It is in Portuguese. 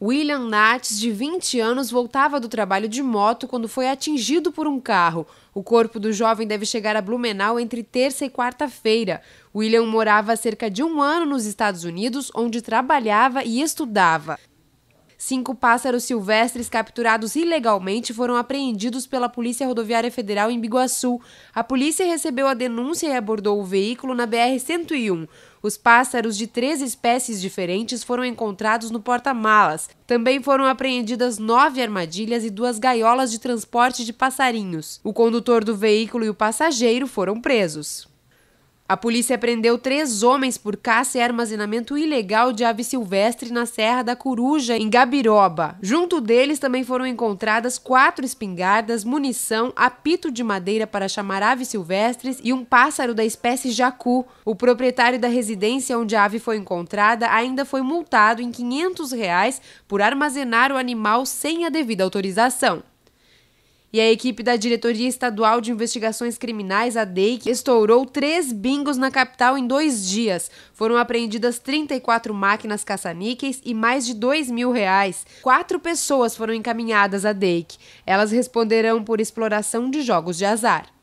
William Nates, de 20 anos, voltava do trabalho de moto quando foi atingido por um carro. O corpo do jovem deve chegar a Blumenau entre terça e quarta-feira. William morava há cerca de um ano nos Estados Unidos, onde trabalhava e estudava. Cinco pássaros silvestres capturados ilegalmente foram apreendidos pela Polícia Rodoviária Federal em Biguaçu. A polícia recebeu a denúncia e abordou o veículo na BR-101. Os pássaros de três espécies diferentes foram encontrados no porta-malas. Também foram apreendidas nove armadilhas e duas gaiolas de transporte de passarinhos. O condutor do veículo e o passageiro foram presos. A polícia prendeu três homens por caça e armazenamento ilegal de ave silvestre na Serra da Coruja, em Gabiroba. Junto deles também foram encontradas quatro espingardas, munição, apito de madeira para chamar aves silvestres e um pássaro da espécie jacu. O proprietário da residência onde a ave foi encontrada ainda foi multado em R$ 500 reais por armazenar o animal sem a devida autorização e a equipe da Diretoria Estadual de Investigações Criminais, a DEIC, estourou três bingos na capital em dois dias. Foram apreendidas 34 máquinas caça-níqueis e mais de dois mil reais. Quatro pessoas foram encaminhadas à DEIC. Elas responderão por exploração de jogos de azar.